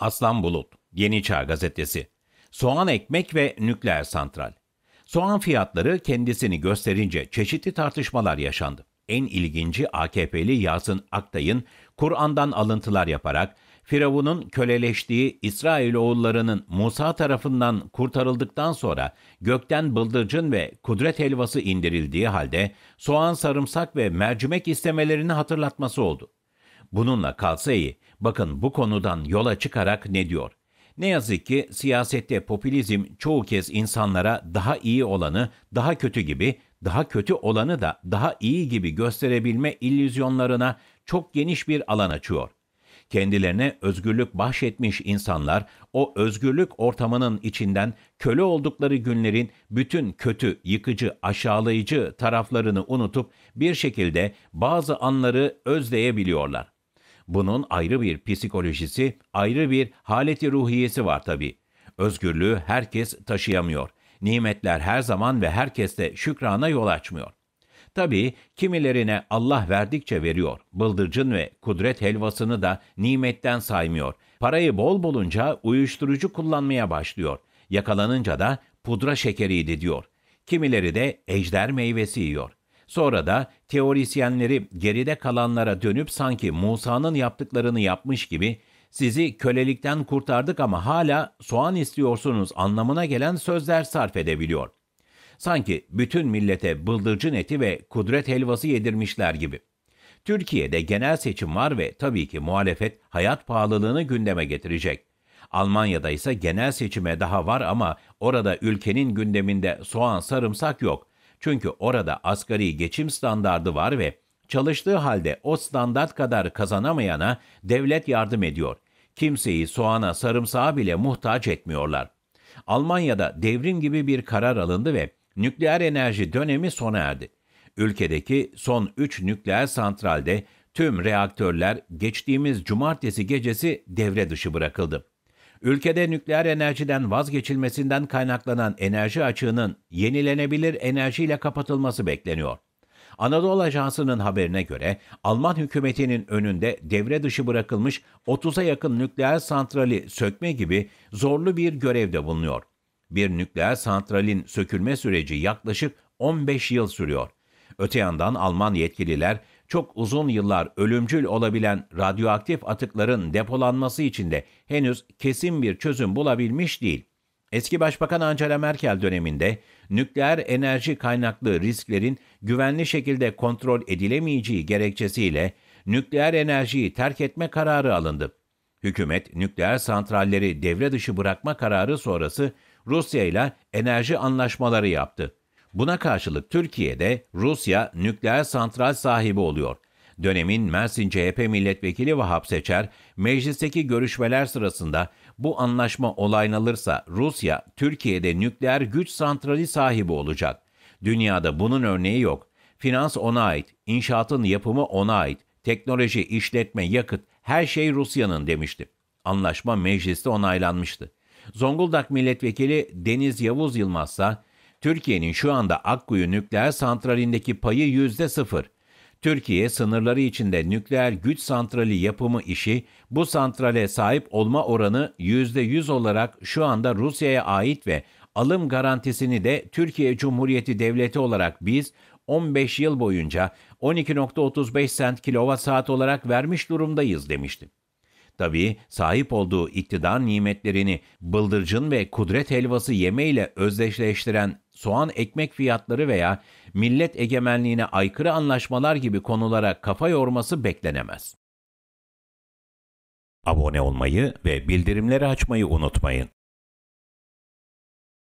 Aslan Bulut, Yeni Çağ Gazetesi. Soğan ekmek ve nükleer santral. Soğan fiyatları kendisini gösterince çeşitli tartışmalar yaşandı. En ilginci AKP'li Yasin Aktay'ın Kur'an'dan alıntılar yaparak Firavun'un köleleştiği İsrailoğullarının Musa tarafından kurtarıldıktan sonra gökten bıldırcın ve kudret helvası indirildiği halde soğan, sarımsak ve mercimek istemelerini hatırlatması oldu. Bununla kalsa iyi, Bakın bu konudan yola çıkarak ne diyor? Ne yazık ki siyasette popülizm çoğu kez insanlara daha iyi olanı, daha kötü gibi, daha kötü olanı da daha iyi gibi gösterebilme illüzyonlarına çok geniş bir alan açıyor. Kendilerine özgürlük bahşetmiş insanlar o özgürlük ortamının içinden köle oldukları günlerin bütün kötü, yıkıcı, aşağılayıcı taraflarını unutup bir şekilde bazı anları özleyebiliyorlar. Bunun ayrı bir psikolojisi, ayrı bir haleti ruhiyesi var tabii. Özgürlüğü herkes taşıyamıyor. Nimetler her zaman ve herkeste şükrana yol açmıyor. Tabii kimilerine Allah verdikçe veriyor. Bıldırcın ve kudret helvasını da nimetten saymıyor. Parayı bol bulunca uyuşturucu kullanmaya başlıyor. Yakalanınca da pudra şekeriydi diyor. Kimileri de ejder meyvesi yiyor. Sonra da teorisyenleri geride kalanlara dönüp sanki Musa'nın yaptıklarını yapmış gibi sizi kölelikten kurtardık ama hala soğan istiyorsunuz anlamına gelen sözler sarf edebiliyor. Sanki bütün millete bıldırcın eti ve kudret helvası yedirmişler gibi. Türkiye'de genel seçim var ve tabii ki muhalefet hayat pahalılığını gündeme getirecek. Almanya'da ise genel seçime daha var ama orada ülkenin gündeminde soğan sarımsak yok. Çünkü orada asgari geçim standardı var ve çalıştığı halde o standart kadar kazanamayana devlet yardım ediyor. Kimseyi soğana, sarımsağa bile muhtaç etmiyorlar. Almanya'da devrim gibi bir karar alındı ve nükleer enerji dönemi sona erdi. Ülkedeki son 3 nükleer santralde tüm reaktörler geçtiğimiz cumartesi gecesi devre dışı bırakıldı. Ülkede nükleer enerjiden vazgeçilmesinden kaynaklanan enerji açığının yenilenebilir enerjiyle kapatılması bekleniyor. Anadolu Ajansı'nın haberine göre Alman hükümetinin önünde devre dışı bırakılmış 30'a yakın nükleer santrali sökme gibi zorlu bir görevde bulunuyor. Bir nükleer santralin sökülme süreci yaklaşık 15 yıl sürüyor. Öte yandan Alman yetkililer çok uzun yıllar ölümcül olabilen radyoaktif atıkların depolanması için de henüz kesin bir çözüm bulabilmiş değil. Eski Başbakan Angela Merkel döneminde nükleer enerji kaynaklı risklerin güvenli şekilde kontrol edilemeyeceği gerekçesiyle nükleer enerjiyi terk etme kararı alındı. Hükümet nükleer santralleri devre dışı bırakma kararı sonrası Rusya ile enerji anlaşmaları yaptı. Buna karşılık Türkiye'de Rusya nükleer santral sahibi oluyor. Dönemin Mersin CHP milletvekili Vahap Seçer, meclisteki görüşmeler sırasında bu anlaşma olaylanırsa Rusya, Türkiye'de nükleer güç santrali sahibi olacak. Dünyada bunun örneği yok. Finans ona ait, inşaatın yapımı ona ait, teknoloji, işletme, yakıt her şey Rusya'nın demişti. Anlaşma mecliste onaylanmıştı. Zonguldak milletvekili Deniz Yavuz Yılmazsa. Türkiye'nin şu anda Akkuyu nükleer santralindeki payı yüzde sıfır. Türkiye sınırları içinde nükleer güç santrali yapımı işi bu santrale sahip olma oranı yüzde yüz olarak şu anda Rusya'ya ait ve alım garantisini de Türkiye Cumhuriyeti Devleti olarak biz 15 yıl boyunca 12.35 sent kilovat saat olarak vermiş durumdayız demiştim. Tabii sahip olduğu iktidar nimetlerini bıldırcın ve kudret helvası yemeyle özdeşleştiren soğan ekmek fiyatları veya millet egemenliğine aykırı anlaşmalar gibi konulara kafa yorması beklenemez. Abone olmayı ve bildirimleri açmayı unutmayın.